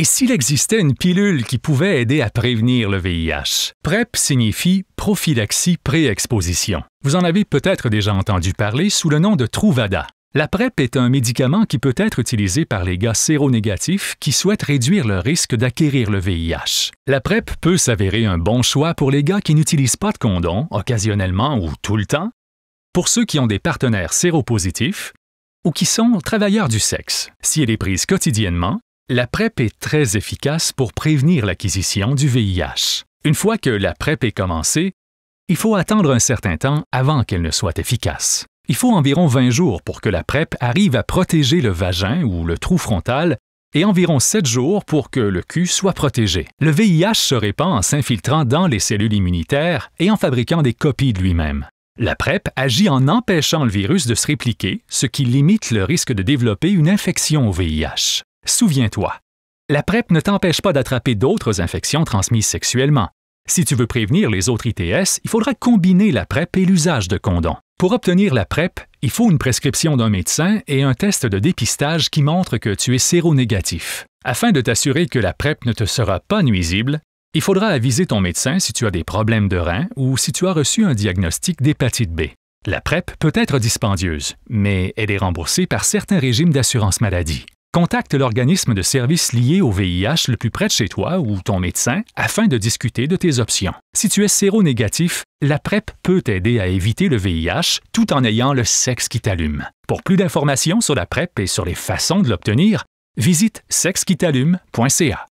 Et s'il existait une pilule qui pouvait aider à prévenir le VIH? PrEP signifie prophylaxie pré-exposition. Vous en avez peut-être déjà entendu parler sous le nom de Truvada. La PrEP est un médicament qui peut être utilisé par les gars séronégatifs qui souhaitent réduire le risque d'acquérir le VIH. La PrEP peut s'avérer un bon choix pour les gars qui n'utilisent pas de condom, occasionnellement ou tout le temps, pour ceux qui ont des partenaires séropositifs ou qui sont travailleurs du sexe. Si elle est prise quotidiennement, la PrEP est très efficace pour prévenir l'acquisition du VIH. Une fois que la PrEP est commencée, il faut attendre un certain temps avant qu'elle ne soit efficace. Il faut environ 20 jours pour que la PrEP arrive à protéger le vagin ou le trou frontal et environ 7 jours pour que le cul soit protégé. Le VIH se répand en s'infiltrant dans les cellules immunitaires et en fabriquant des copies de lui-même. La PrEP agit en empêchant le virus de se répliquer, ce qui limite le risque de développer une infection au VIH. Souviens-toi, la PrEP ne t'empêche pas d'attraper d'autres infections transmises sexuellement. Si tu veux prévenir les autres ITS, il faudra combiner la PrEP et l'usage de condoms. Pour obtenir la PrEP, il faut une prescription d'un médecin et un test de dépistage qui montre que tu es séronégatif. Afin de t'assurer que la PrEP ne te sera pas nuisible, il faudra aviser ton médecin si tu as des problèmes de rein ou si tu as reçu un diagnostic d'hépatite B. La PrEP peut être dispendieuse, mais elle est remboursée par certains régimes d'assurance maladie. Contacte l'organisme de service lié au VIH le plus près de chez toi ou ton médecin afin de discuter de tes options. Si tu es séronégatif, la PrEP peut t'aider à éviter le VIH tout en ayant le sexe qui t'allume. Pour plus d'informations sur la PrEP et sur les façons de l'obtenir, visite sexquitalume.ca.